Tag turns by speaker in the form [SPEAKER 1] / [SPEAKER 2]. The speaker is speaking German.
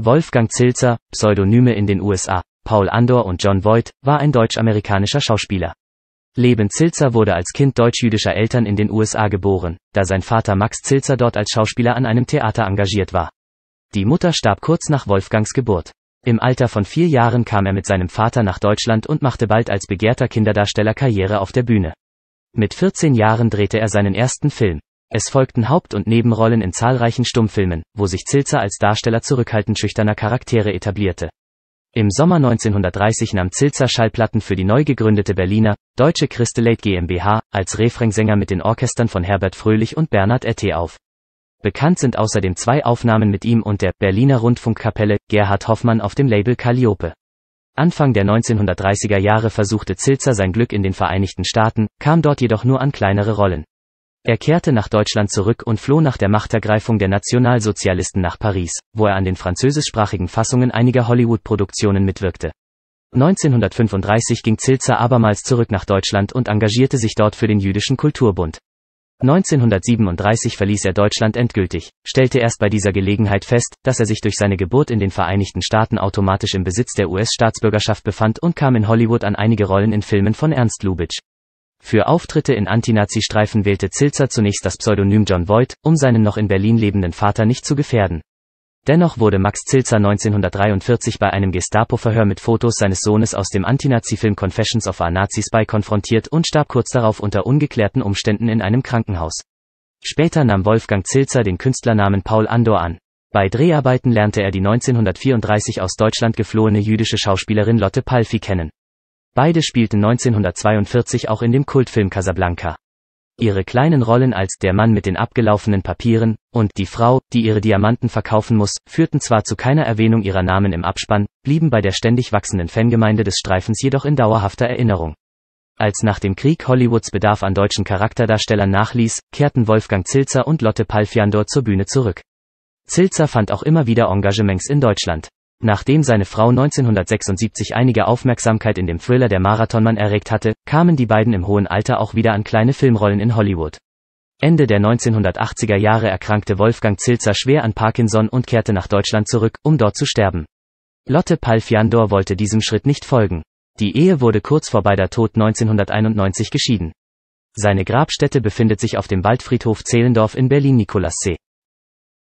[SPEAKER 1] Wolfgang Zilzer, Pseudonyme in den USA, Paul Andor und John Voigt, war ein deutsch-amerikanischer Schauspieler. Leben Zilzer wurde als Kind deutsch-jüdischer Eltern in den USA geboren, da sein Vater Max Zilzer dort als Schauspieler an einem Theater engagiert war. Die Mutter starb kurz nach Wolfgangs Geburt. Im Alter von vier Jahren kam er mit seinem Vater nach Deutschland und machte bald als begehrter Kinderdarsteller Karriere auf der Bühne. Mit 14 Jahren drehte er seinen ersten Film, es folgten Haupt- und Nebenrollen in zahlreichen Stummfilmen, wo sich Zilzer als Darsteller zurückhaltend schüchterner Charaktere etablierte. Im Sommer 1930 nahm Zilzer Schallplatten für die neu gegründete Berliner Deutsche Christeleit GmbH als Refrainsänger mit den Orchestern von Herbert Fröhlich und Bernhard Etté auf. Bekannt sind außerdem zwei Aufnahmen mit ihm und der Berliner Rundfunkkapelle Gerhard Hoffmann auf dem Label Calliope. Anfang der 1930er Jahre versuchte Zilzer sein Glück in den Vereinigten Staaten, kam dort jedoch nur an kleinere Rollen. Er kehrte nach Deutschland zurück und floh nach der Machtergreifung der Nationalsozialisten nach Paris, wo er an den französischsprachigen Fassungen einiger Hollywood-Produktionen mitwirkte. 1935 ging Zilzer abermals zurück nach Deutschland und engagierte sich dort für den Jüdischen Kulturbund. 1937 verließ er Deutschland endgültig, stellte erst bei dieser Gelegenheit fest, dass er sich durch seine Geburt in den Vereinigten Staaten automatisch im Besitz der US-Staatsbürgerschaft befand und kam in Hollywood an einige Rollen in Filmen von Ernst Lubitsch für Auftritte in Antinazi-Streifen wählte Zilzer zunächst das Pseudonym John Voigt, um seinen noch in Berlin lebenden Vater nicht zu gefährden. Dennoch wurde Max Zilzer 1943 bei einem Gestapo-Verhör mit Fotos seines Sohnes aus dem Antinazi-Film Confessions of a Nazi Spy konfrontiert und starb kurz darauf unter ungeklärten Umständen in einem Krankenhaus. Später nahm Wolfgang Zilzer den Künstlernamen Paul Andor an. Bei Dreharbeiten lernte er die 1934 aus Deutschland geflohene jüdische Schauspielerin Lotte Palfi kennen. Beide spielten 1942 auch in dem Kultfilm Casablanca. Ihre kleinen Rollen als der Mann mit den abgelaufenen Papieren und die Frau, die ihre Diamanten verkaufen muss, führten zwar zu keiner Erwähnung ihrer Namen im Abspann, blieben bei der ständig wachsenden Fangemeinde des Streifens jedoch in dauerhafter Erinnerung. Als nach dem Krieg Hollywoods Bedarf an deutschen Charakterdarstellern nachließ, kehrten Wolfgang Zilzer und Lotte Palfiandor zur Bühne zurück. Zilzer fand auch immer wieder Engagements in Deutschland. Nachdem seine Frau 1976 einige Aufmerksamkeit in dem Thriller Der Marathonmann erregt hatte, kamen die beiden im hohen Alter auch wieder an kleine Filmrollen in Hollywood. Ende der 1980er Jahre erkrankte Wolfgang Zilzer schwer an Parkinson und kehrte nach Deutschland zurück, um dort zu sterben. Lotte Palfjandor wollte diesem Schritt nicht folgen. Die Ehe wurde kurz vor beider Tod 1991 geschieden. Seine Grabstätte befindet sich auf dem Waldfriedhof Zehlendorf in Berlin-Nikolassee.